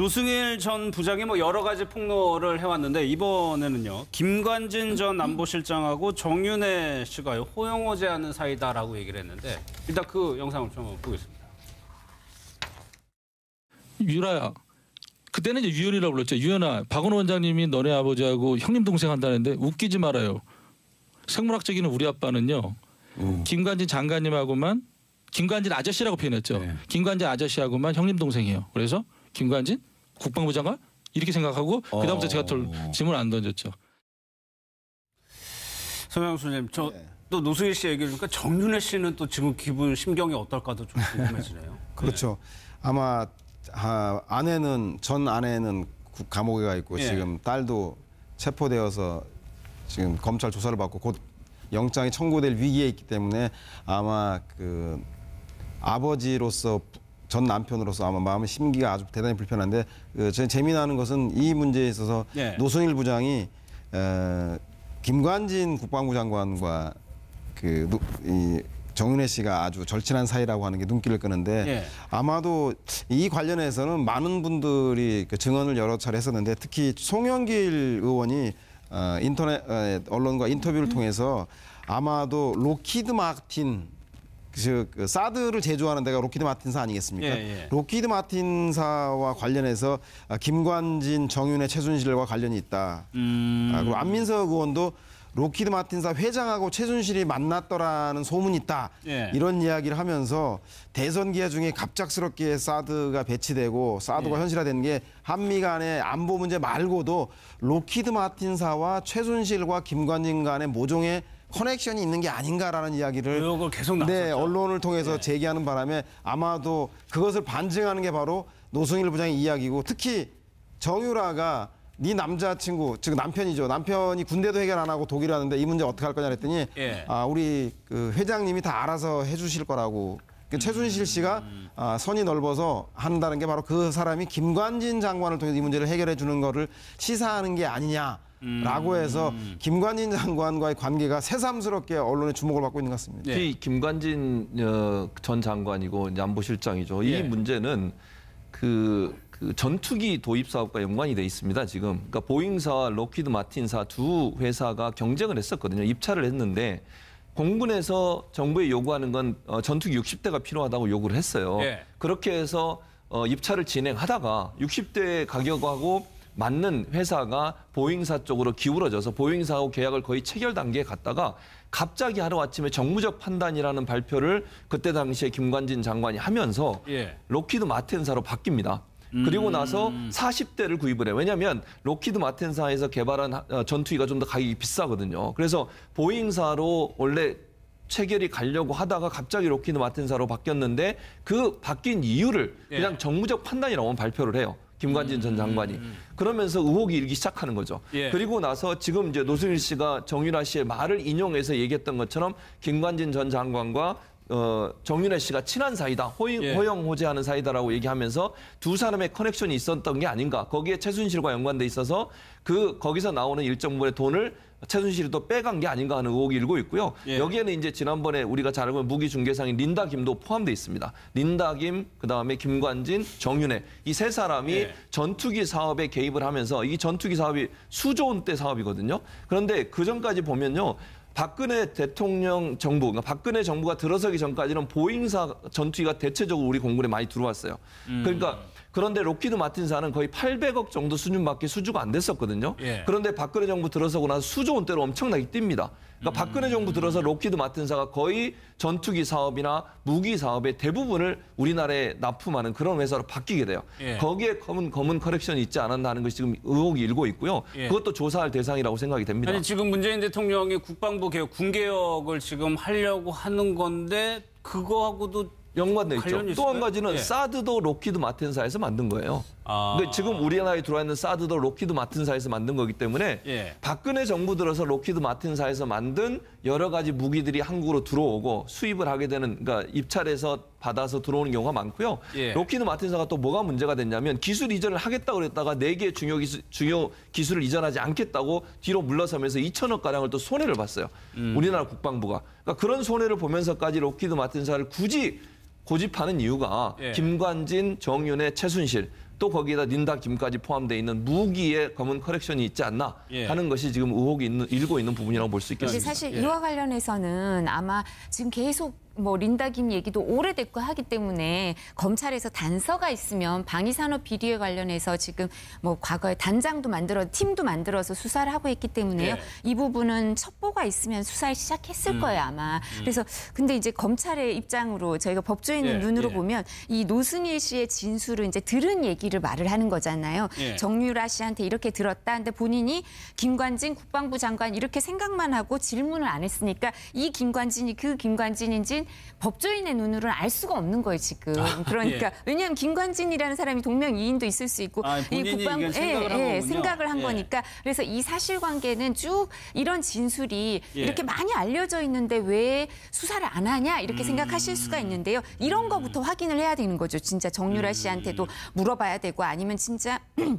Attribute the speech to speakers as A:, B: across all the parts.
A: 노승일 전 부장이 뭐 여러 가지 폭로를 해왔는데 이번에는요 김관진 전 남보실장하고 정윤혜 씨가 호영호제하는 사이다라고 얘기를 했는데 일단 그 영상을 좀 보겠습니다.
B: 유라야. 그때는 이제 유연이라고 불렀죠. 유연아, 박원호 원장님이 너네 아버지하고 형님 동생 한다는데 웃기지 말아요. 생물학적인 우리 아빠는요. 오. 음. 김관진 장관님하고만 김관진 아저씨라고 표현했죠. 네. 김관진 아저씨하고만 형님 동생이에요. 그래서
A: 김관진 국방부 장관 이렇게 생각하고 그다음부터 제가 또
B: 질문 어. 안 던졌죠.
A: 서명수님 저. 네. 또 노승일 씨 얘기를 보니까 정윤혜 씨는 또 지금 기분 심경이 어떨까도 좀 궁금해지네요.
C: 그렇죠. 아마 아, 아내는 전 아내는 감옥에 가 있고 예. 지금 딸도 체포되어서 지금 검찰 조사를 받고 곧 영장이 청구될 위기에 있기 때문에 아마 그 아버지로서 전 남편으로서 아마 마음의 심기가 아주 대단히 불편한데 그, 제 재미나는 것은 이 문제에 있어서 예. 노승일 부장이 에, 어, 김관진 국방부 장관과 그 이, 정윤혜 씨가 아주 절친한 사이라고 하는 게 눈길을 끄는데 예. 아마도 이 관련해서는 많은 분들이 그 증언을 여러 차례 했었는데 특히 송영길 의원이 어, 인터넷 어, 언론과 인터뷰를 통해서 아마도 로키드 마틴 그, 사드를 제조하는 데가 로키드 마틴사 아니겠습니까? 예, 예. 로키드 마틴사와 관련해서 아, 김관진, 정윤회, 최순실과 관련이 있다. 아, 음... 그리고 안민석 의원도 로키드 마틴사 회장하고 최순실이 만났더라는 소문이 있다. 예. 이런 이야기를 하면서 대선 기아 중에 갑작스럽게 사드가 배치되고 사드가 예. 현실화된 게 한미 간의 안보 문제 말고도 로키드 마틴사와 최순실과 김관진 간의 모종의 커넥션이 있는 게 아닌가라는 이야기를 의혹 계속 네, 언론을 통해서 네. 제기하는 바람에 아마도 그것을 반증하는 게 바로 노승일 부장의 이야기고 특히 정유라가 네 남자친구 즉 남편이죠 남편이 군대도 해결 안 하고 독일 하는데 이 문제 어떻게 할 거냐 그랬더니 예. 아 우리 그 회장님이 다 알아서 해주실 거라고 그 최순실 씨가 아, 선이 넓어서 한다는 게 바로 그 사람이 김관진 장관을 통해서 이 문제를 해결해 주는 거를 시사하는 게 아니냐 라고 해서 음. 김관진 장관과의 관계가 새삼스럽게 언론의 주목을 받고 있는 것 같습니다. 예.
B: 특 김관진 어, 전 장관이고 안보실장이죠. 이 예. 문제는 그, 그 전투기 도입 사업과 연관이 돼 있습니다. 지금 그러니까 보잉사와 록히드 마틴사 두 회사가 경쟁을 했었거든요. 입찰을 했는데 공군에서 정부에 요구하는 건 어, 전투기 60대가 필요하다고 요구를 했어요. 예. 그렇게 해서 어, 입찰을 진행하다가 60대 가격하고 맞는 회사가 보잉사 쪽으로 기울어져서 보잉사하고 계약을 거의 체결 단계에 갔다가 갑자기 하루아침에 정무적 판단이라는 발표를 그때 당시에 김관진 장관이 하면서 예. 로키드 마텐사로 바뀝니다. 그리고 음. 나서 40대를 구입을 해. 왜냐하면 로키드 마텐사에서 개발한 어, 전투기가 좀 더 가격이 비싸거든요. 그래서 보잉사로 원래 체결이 가려고 하다가 갑자기 로키드 마틴사로 바뀌었는데 그 바뀐 이유를 예. 그냥 정무적 판단이라고 발표를 해요. 김관진 전 장관이. 음, 음, 음. 그러면서 의혹이 일기 시작하는 거죠. 예. 그리고 나서 지금 이제 노승일 씨가 정유라 씨의 말을 인용해서 얘기했던 것처럼 김관진 전 장관과 어, 정윤혜 씨가 친한 사이다, 예. 호영, 예. 호재하는 사이다라고 얘기하면서 두 사람의 커넥션이 있었던 게 아닌가. 거기에 최순실과 연관돼 있어서 그 거기서 나오는 일정 부분의 돈을 최순실이 또 빼간 게 아닌가 하는 의혹이 일고 있고요. 예. 여기에는 이제 지난번에 우리가 잘 알고 무기 중개상인 린다 김도 포함돼 있습니다. 린다 김, 그다음에 김관진, 정윤혜 이 세 사람이 예. 전투기 사업에 개입을 하면서 이 전투기 사업이 수조 원대 사업이거든요. 그런데 그 전까지 보면요. 박근혜 대통령 정부, 그러니까 박근혜 정부가 들어서기 전까지는 보잉사 전투기가 대체적으로 우리 공군에 많이 들어왔어요. 음. 그러니까 그런데 록키드 마틴사는 거의 800억 정도 수준밖에 수주가 안 됐었거든요. 예. 그런데 박근혜 정부 들어서고 나서 수조 원대로 엄청나게 뜁니다. 그러니까 음. 박근혜 정부 들어서 록키드 마틴사가 거의 전투기 사업이나 무기 사업의 대부분을 우리나라에 납품하는 그런 회사로 바뀌게 돼요. 예. 거기에 검은 검은 커렉션이 있지 않았나 하는 것이 지금 의혹이 일고 있고요. 예. 그것도 조사할 대상이라고 생각이 됩니다. 아니,
A: 지금 문재인 대통령이 국방부 개혁, 군개혁을 지금 하려고 하는 건데 그거하고도 연관돼 있죠. 또 한 가지는 예.
B: 사드도 로키드 마틴사에서 만든 거예요.
A: 아. 근데 지금
B: 우리나라에 들어와 있는 사드도 로키드 마틴사에서 만든 거기 때문에 예. 박근혜 정부 들어서 로키드 마틴사에서 만든 여러 가지 무기들이 한국으로 들어오고 수입을 하게 되는 그러니까 입찰해서 받아서 들어오는 경우가 많고요. 예. 로키드 마틴사가 또 뭐가 문제가 됐냐면 기술 이전을 하겠다 그랬다가 네 개의 중요 기술 중요 기술을 이전하지 않겠다고 뒤로 물러서면서 2천억 가량을 또 손해를 봤어요. 음. 우리나라 국방부가. 그러니까 그런 손해를 보면서까지 로키드 마틴사를 굳이 고집하는 이유가 예. 김관진, 정윤회, 최순실 또 거기에다 닌다 김까지 포함돼 있는 무기의 검은 커렉션이 있지 않나 예. 하는 것이 지금 의혹이 있는, 일고 있는 부분이라고 볼 수 있겠습니다. 사실 예. 이와
D: 관련해서는 아마 지금 계속 뭐 린다 김 얘기도 오래됐고 하기 때문에 검찰에서 단서가 있으면 방위산업 비리에 관련해서 지금 뭐 과거에 단장도 만들어 팀도 만들어서 수사를 하고 있기 때문에요. 네. 이 부분은 첩보가 있으면 수사를 시작했을 음. 거예요 아마. 음. 그래서 근데 이제 검찰의 입장으로 저희가 법조인의 예. 눈으로 예. 보면 이 노승일 씨의 진술을 이제 들은 얘기를 말을 하는 거잖아요. 예. 정유라 씨한테 이렇게 들었다. 근데 본인이 김관진 국방부 장관 이렇게 생각만 하고 질문을 안 했으니까 이 김관진이 그 김관진인지 사실은 법조인의 눈으로는 알 수가 없는 거예요 지금. 아, 그러니까 예. 왜냐하면 김관진이라는 사람이 동명이인도 있을 수 있고 아, 이 국방 예, 생 예, 생각을 한 예. 거니까 그래서 이 사실관계는 쭉 이런 진술이 예. 이렇게 많이 알려져 있는데 왜 수사를 안 하냐 이렇게 음... 생각하실 수가 음. 있는데요. 이런 거부터 확인을 해야 되는 거죠. 진짜 정유라 씨한테도 음. 물어봐야 되고 아니면 진짜.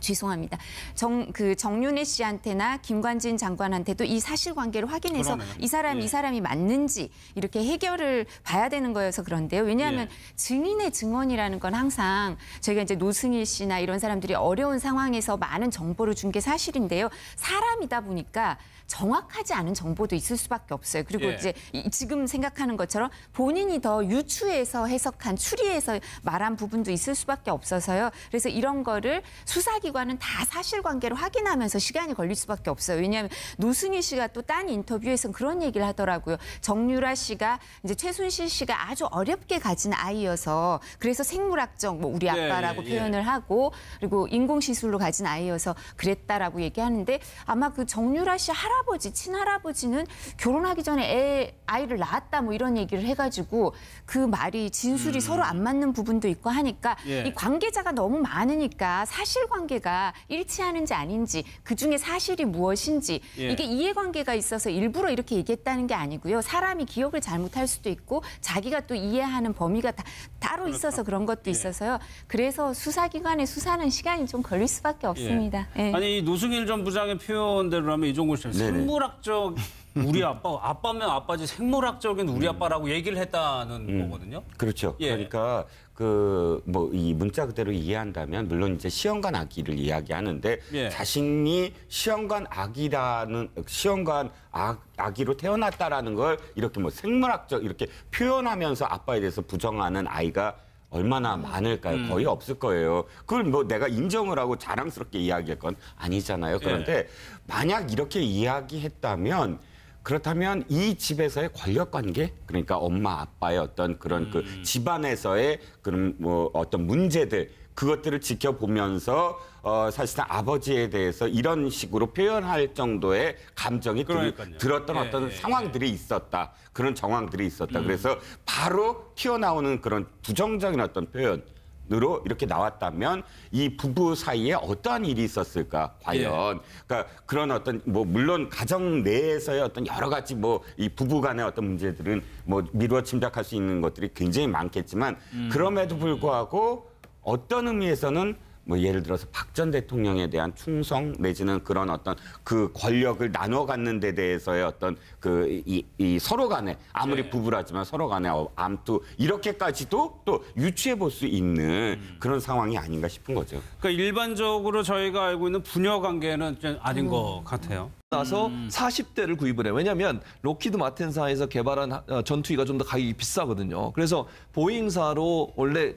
D: 죄송합니다. 정 그 정윤혜 씨한테나 김관진 장관한테도 이 사실관계를 확인해서 그러네요. 이 사람 예. 이 사람이 맞는지 이렇게 해결을 봐야 되는 거여서 그런데요. 왜냐하면 예. 증인의 증언이라는 건 항상 저희가 이제 노승일 씨나 이런 사람들이 어려운 상황에서 많은 정보를 준 게 사실인데요. 사람이다 보니까 정확하지 않은 정보도 있을 수밖에 없어요. 그리고 예. 이제 지금 생각하는 것처럼 본인이 더 유추해서 해석한 추리해서 말한 부분도 있을 수밖에 없어서요. 그래서 이런 거를 수사 기관은다 사실관계를 확인하면서 시간이 걸릴 수밖에 없어요. 왜냐하면 노승희 씨가 또 딴 인터뷰에서 는 그런 얘기를 하더라고요. 정유라 씨가 이제 최순실 씨가 아주 어렵게 가진 아이여서 그래서 생물학적 뭐 우리 예, 아빠라고 예, 예, 표현을 예. 하고 그리고 인공시술로 가진 아이여서 그랬다라고 얘기하는데 아마 그 정유라 씨 할아버지 친할아버지는 결혼하기 전에 애 아이를 낳았다 뭐 이런 얘기를 해가지고 그 말이 진술이 음. 서로 안 맞는 부분도 있고 하니까 예. 이 관계자가 너무 많으니까 사실관계 이해관계가 일치하는지 아닌지 그중에 사실이 무엇인지 예. 이게 이해관계가 있어서 일부러 이렇게 얘기했다는 게 아니고요. 사람이 기억을 잘못할 수도 있고 자기가 또 이해하는 범위가 다, 따로 그렇죠. 있어서 그런 것도 예. 있어서요. 그래서 수사기관에 수사는 시간이 좀 걸릴 수밖에 예. 없습니다. 예.
A: 아니 노승일 전 부장의 표현대로라면 이종구 씨는 생물학적 우리 아빠 아빠면 아빠지 생물학적인 우리 아빠라고 얘기를 했다는 음. 거거든요.
E: 그렇죠. 예. 그러니까 그 뭐 이 문자 그대로 이해한다면 물론 이제 시험관 아기를 이야기하는데 예. 자신이 시험관 아기라는 시험관 아, 아기로 태어났다라는 걸 이렇게 뭐 생물학적 이렇게 표현하면서 아빠에 대해서 부정하는 아이가 얼마나 음. 많을까요? 음. 거의 없을 거예요. 그걸 뭐 내가 인정을 하고 자랑스럽게 이야기할 건 아니잖아요. 예. 그런데 만약 이렇게 이야기했다면 그렇다면 이 집에서의 권력 관계 그러니까 엄마 아빠의 어떤 그런 그 음. 집안에서의 그런 뭐 어떤 문제들 그것들을 지켜보면서 어 사실상 아버지에 대해서 이런 식으로 표현할 정도의 감정이 들, 들었던 예, 어떤 예, 상황들이 예. 있었다 그런 정황들이 있었다 음. 그래서 바로 튀어나오는 그런 부정적인 어떤 표현 으로 이렇게 나왔다면 이 부부 사이에 어떠한 일이 있었을까 과연 예. 그러니까 그런 어떤 뭐 물론 가정 내에서의 어떤 여러 가지 뭐 이 부부 간의 어떤 문제들은 뭐 미루어 침략할 수 있는 것들이 굉장히 많겠지만 음. 그럼에도 불구하고 어떤 의미에서는 뭐 예를 들어서 박 전 대통령에 대한 충성 내지는 그런 어떤 그 권력을 나눠 갖는 데 대해서의 어떤 그 이 이 서로 간에 아무리 네. 부부라지만 서로 간에 어, 암투 이렇게까지도 또 유추해 볼 수 있는 음. 그런 상황이 아닌가 싶은
A: 거죠. 그러니까 일반적으로 저희가 알고 있는 부녀 관계는 좀 아닌 것 음. 같아요. 나서
B: 40대를 음. 구입을 해요. 왜냐하면 로키드 마틴사에서 개발한 어, 전투기가 좀 더 가격이 비싸거든요. 그래서 보잉사로 원래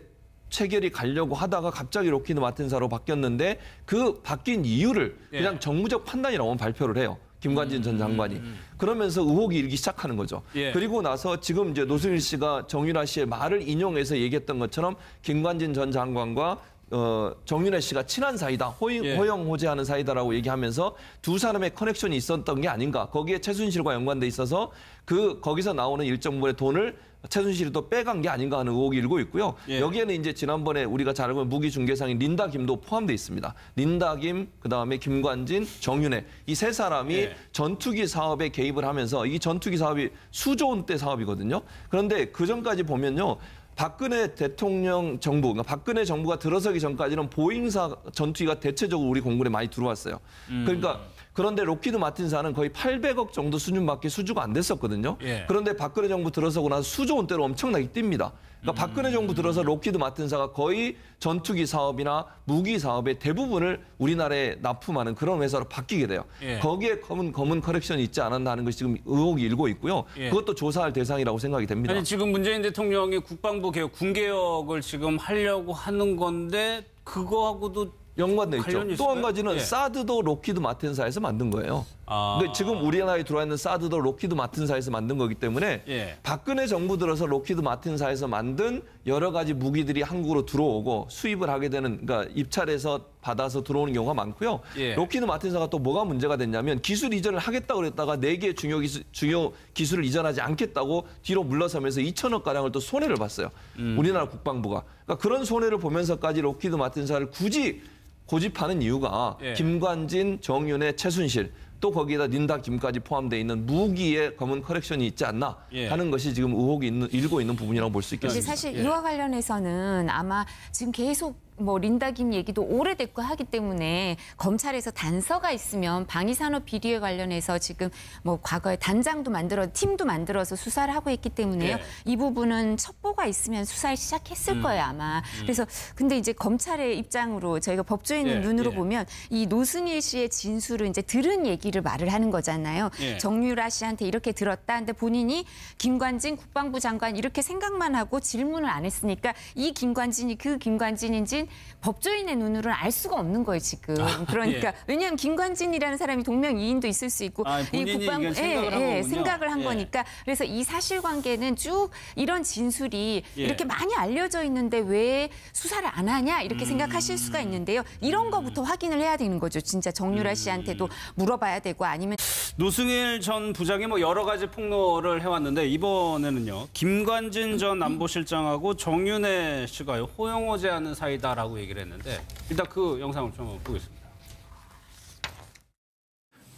B: 체결이 가려고 하다가 갑자기 로키드 마틴사로 바뀌었는데 그 바뀐 이유를 예. 그냥 예. 정무적 판단이라고 발표를 해요. 김관진 음, 전 음, 장관이 음, 음, 그러면서 의혹이 일기 시작하는 거죠. 예. 그리고 나서 지금 이제 노승일 씨가 정유라 씨의 말을 인용해서 얘기했던 것처럼 김관진 전 장관과 어, 정윤혜 씨가 친한 사이다, 호잉, 예. 호영호재하는 사이다라고 얘기하면서 두 사람의 커넥션이 있었던 게 아닌가. 거기에 최순실과 연관돼 있어서 그 거기서 나오는 일정 부분의 돈을 최순실이 또 빼간 게 아닌가 하는 의혹이 일고 있고요. 예. 여기에는 이제 지난번에 우리가 잘 알고 무기 중개상인 린다 김도 포함돼 있습니다. 린다 김, 그다음에 김관진, 정윤혜 이 세 사람이 예. 전투기 사업에 개입을 하면서 이 전투기 사업이 수조 원대 사업이거든요. 그런데 그 전까지 보면요. 박근혜 대통령 정부, 그러니까 박근혜 정부가 들어서기 전까지는 보잉사 전투기가 대체적으로 우리 공군에 많이 들어왔어요. 음. 그러니까 그런데 록키드 마틴사는 거의 800억 정도 수준밖에 수주가 안 됐었거든요. 예. 그런데 박근혜 정부 들어서고 나서 수조 원대로 엄청나게 뜁니다. 그러니까 음. 박근혜 정부 들어서 록키드 마틴사가 거의 전투기 사업이나 무기 사업의 대부분을 우리나라에 납품하는 그런 회사로 바뀌게 돼요. 예. 거기에 검은 검은 커렉션이 있지 않았나 하는 것이 지금 의혹이 일고 있고요. 예. 그것도 조사할 대상이라고 생각이 됩니다. 아니, 지금
A: 문재인 대통령이 국방부 개혁, 군개혁을 지금 하려고 하는 건데 그거하고도 연관돼 있죠. 또 한 가지는 예.
B: 사드도 로키드 마틴사에서 만든 거예요. 아. 근데 지금 우리나라에 들어와 있는 사드도 로키드 마틴사에서 만든 거기 때문에 예. 박근혜 정부 들어서 로키드 마틴사에서 만든 여러 가지 무기들이 한국으로 들어오고 수입을 하게 되는 그러니까 입찰해서 받아서 들어오는 경우가 많고요. 예. 로키드 마틴사가 또 뭐가 문제가 됐냐면 기술 이전을 하겠다 고 그랬다가 4개의 중요 기술 중요 기술을 이전하지 않겠다고 뒤로 물러서면서 2천억 가량을 또 손해를 봤어요. 음. 우리나라 국방부가. 그러니까 그런 손해를 보면서까지 로키드 마틴사를 굳이 고집하는 이유가 예. 김관진, 정윤회, 최순실 또 거기에다 닌다 김까지 포함되어 있는 무기의 검은 커렉션이 있지 않나 예. 하는 것이 지금 의혹이 있는, 일고 있는 부분이라고 볼 수 있겠습니다. 사실 예. 이와
D: 관련해서는 아마 지금 계속 뭐 린다김 얘기도 오래됐고 하기 때문에 검찰에서 단서가 있으면 방위산업 비리에 관련해서 지금 뭐 과거에 단장도 만들어 팀도 만들어서 수사를 하고 있기 때문에요. 네. 이 부분은 첩보가 있으면 수사를 시작했을 음. 거예요 아마. 음. 그래서 근데 이제 검찰의 입장으로 저희가 법조인의 네. 예, 눈으로 네. 보면 이 노승일 씨의 진술을 이제 들은 얘기를 말을 하는 거잖아요. 정유라 씨한테 이렇게 들었다. 근데 본인이 김관진 국방부 장관 이렇게 생각만 하고 질문을 안 했으니까 이 김관진이 그 김관진인지 법조인의 눈으로는 알 수가 없는 거예요 지금. 아, 그러니까 아, 예. 왜냐하면 김관진이라는 사람이 동명이인도 있을 수 있고 아, 이 국방부 생각을, 예, 예, 생각을 한 예, 예. 거니까 그래서 이 사실관계는 쭉 이런 진술이 예. 이렇게 많이 알려져 있는데 왜 수사를 안 하냐 이렇게 음... 생각하실 수가 있는데요. 이런 거부터 확인을 해야 되는 거죠. 진짜 정유라 음. 씨한테도 물어봐야 되고 아니면.
A: 노승일 전 부장이 뭐 여러 가지 폭로를 해왔는데 이번에는요 김관진 전 안보실장하고 정윤혜 씨가 호영호 제하는 사이다라고 얘기를 했는데 일단 그 영상을 좀 보겠습니다.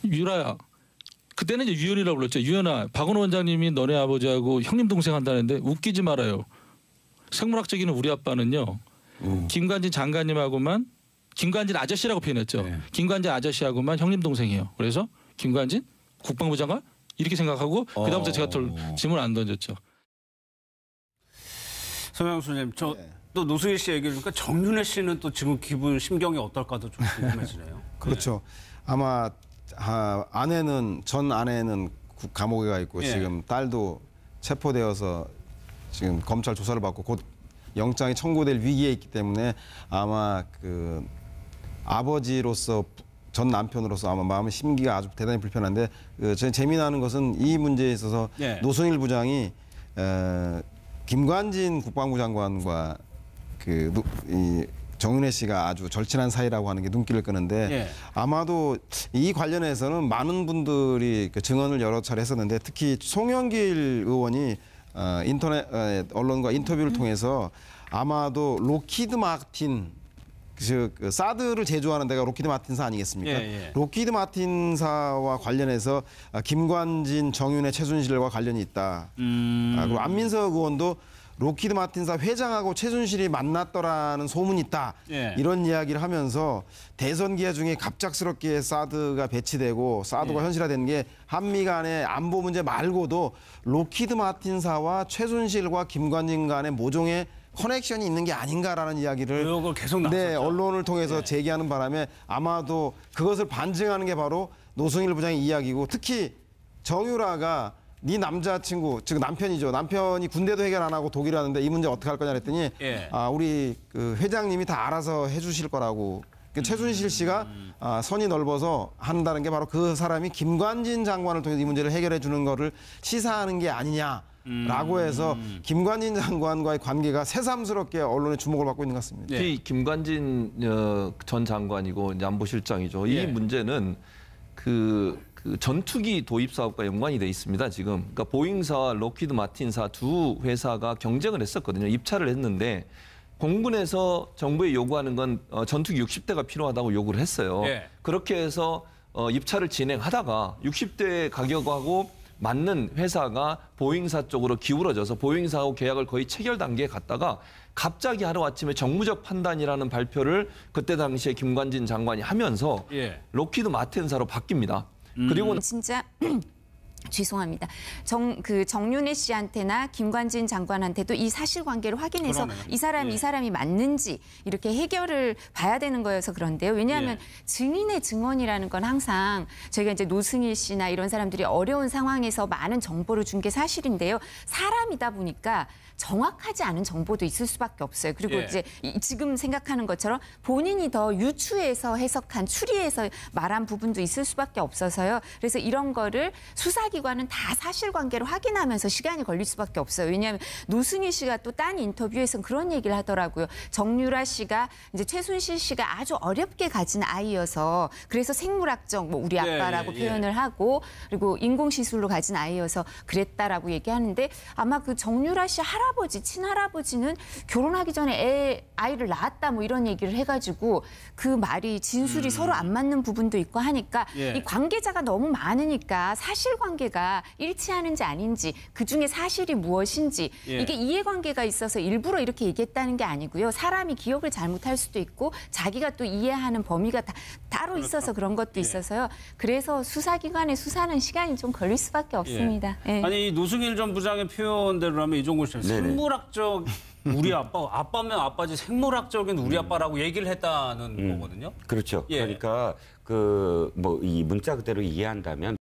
B: 유라야. 그때는 이제 유연이라고 불렀죠. 유연아, 박원호 원장님이 너네 아버지하고 형님 동생 한다는데 웃기지 말아요. 생물학적인 우리 아빠는요. 오. 음. 김관진 장관님하고만 김관진 아저씨라고 표현했죠. 네. 김관진 아저씨하고만 형님 동생이에요. 그래서 김관진
A: 국방부 장관 이렇게 생각하고 그다음부터 제가 덜
B: 질문 어. 안 던졌죠.
A: 서명수님 저또 네. 노승일 씨 얘기해 니까 정윤혜 씨는 또 지금 기분 심경이 어떨까도 좀 궁금해지네요.
C: 그렇죠. 아마 아, 아내는 전 아내는 감옥에 가 있고 예. 지금 딸도 체포되어서 지금 검찰 조사를 받고 곧 영장이 청구될 위기에 있기 때문에 아마 그 아버지로서 전 남편으로서 아마 마음 의 심기가 아주 대단히 불편한데 그, 제 재미나는 것은 이 문제에 있어서 예. 노승일 부장이 에, 김관진 국방부 장관과 그 이, 정윤혜 씨가 아주 절친한 사이라고 하는 게 눈길을 끄는데 예. 아마도 이 관련해서는 많은 분들이 그 증언을 여러 차례 했었는데 특히 송영길 의원이 어, 인터넷 어, 언론과 인터뷰를 음. 통해서 아마도 로키드 마틴 그 사드를 제조하는 데가 로키드 마틴사 아니겠습니까? 예, 예. 로키드 마틴사와 관련해서 아, 김관진, 정윤의 최순실과 관련이 있다. 음... 아, 그리고 안민석 의원도 로키드 마틴사 회장하고 최순실이 만났더라는 소문이 있다. 예. 이런 이야기를 하면서 대선 기회 중에 갑작스럽게 사드가 배치되고 사드가 예. 현실화된 게 한미 간의 안보 문제 말고도 로키드 마틴사와 최순실과 김관진 간의 모종의 커넥션이 있는 게 아닌가라는 이야기를 의혹 계속 네, 언론을 통해서 예. 제기하는 바람에 아마도 그것을 반증하는 게 바로 노승일 부장의 이야기고 특히 정유라가 네 남자친구 즉 남편이죠 남편이 군대도 해결 안 하고 독일 하는데 이 문제 어떻게 할 거냐 그랬더니 예. 아 우리 그 회장님이 다 알아서 해주실 거라고 그 최순실 씨가 음, 음, 음. 아, 선이 넓어서 한다는 게 바로 그 사람이 김관진 장관을 통해서 이 문제를 해결해 주는 거를 시사하는 게 아니냐 라고 해서 음. 김관진 장관과의 관계가 새삼스럽게 언론의 주목을 받고 있는 것 같습니다. 특
B: 예. 김관진 어, 전 장관이고 안보실장이죠. 이 예. 문제는 그, 그 전투기 도입 사업과 연관이 돼 있습니다. 지금 그러니까 보잉사와 록히드 마틴사 두 회사가 경쟁을 했었거든요. 입찰을 했는데 공군에서 정부에 요구하는 건 어, 전투기 60대가 필요하다고 요구를 했어요. 예. 그렇게 해서 어, 입찰을 진행하다가 60대 가격하고 맞는 회사가 보잉사 쪽으로 기울어져서 보잉사하고 계약을 거의 체결 단계에 갔다가 갑자기 하루아침에 정무적 판단이라는 발표를 그때 당시에 김관진 장관이 하면서 예. 록히드 마틴사로 바뀝니다. 음. 그리고
D: 진짜 죄송합니다. 정 그 정윤혜 씨한테나 김관진 장관한테도 이 사실관계를 확인해서 그러네요. 이 사람이 예. 이 사람이 맞는지 이렇게 해결을 봐야 되는 거여서 그런데요. 왜냐하면 예. 증인의 증언이라는 건 항상 저희가 이제 노승일 씨나 이런 사람들이 어려운 상황에서 많은 정보를 준 게 사실인데요. 사람이다 보니까 정확하지 않은 정보도 있을 수밖에 없어요. 그리고 예. 이제 지금 생각하는 것처럼 본인이 더 유추해서 해석한 추리해서 말한 부분도 있을 수밖에 없어서요. 그래서 이런 거를 수사 기관은다 사실관계를 확인하면서 시간이 걸릴 수밖에 없어요. 왜냐하면 노승희 씨가 또 딴 인터뷰에서는 그런 얘기를 하더라고요. 정유라 씨가 이제 최순실 씨가 아주 어렵게 가진 아이여서 그래서 생물학적 뭐 우리 예, 아빠라고 예, 예. 표현을 하고 그리고 인공시술로 가진 아이여서 그랬다라고 얘기하는데 아마 그 정유라 씨 할아버지 친할아버지는 결혼하기 전에 애 아이를 낳았다 뭐 이런 얘기를 해가지고 그 말이 진술이 음. 서로 안 맞는 부분도 있고 하니까 예. 이 관계자가 너무 많으니까 사실관계 이해관계가 일치하는지 아닌지 그중에 사실이 무엇인지 예. 이게 이해관계가 있어서 일부러 이렇게 얘기했다는 게 아니고요. 사람이 기억을 잘못할 수도 있고 자기가 또 이해하는 범위가 다, 따로 그렇죠. 있어서 그런 것도 예. 있어서요. 그래서 수사기관의 수사는 시간이 좀 걸릴 수밖에 예. 없습니다. 예.
A: 아니 노승일 전 부장의 표현대로라면 이종국 씨는 생물학적 우리 아빠 아빠면 아빠지 생물학적인 우리 음. 아빠라고 얘기를 했다는 음.
E: 거거든요. 그렇죠. 예. 그러니까 그 뭐 이 문자 그대로 이해한다면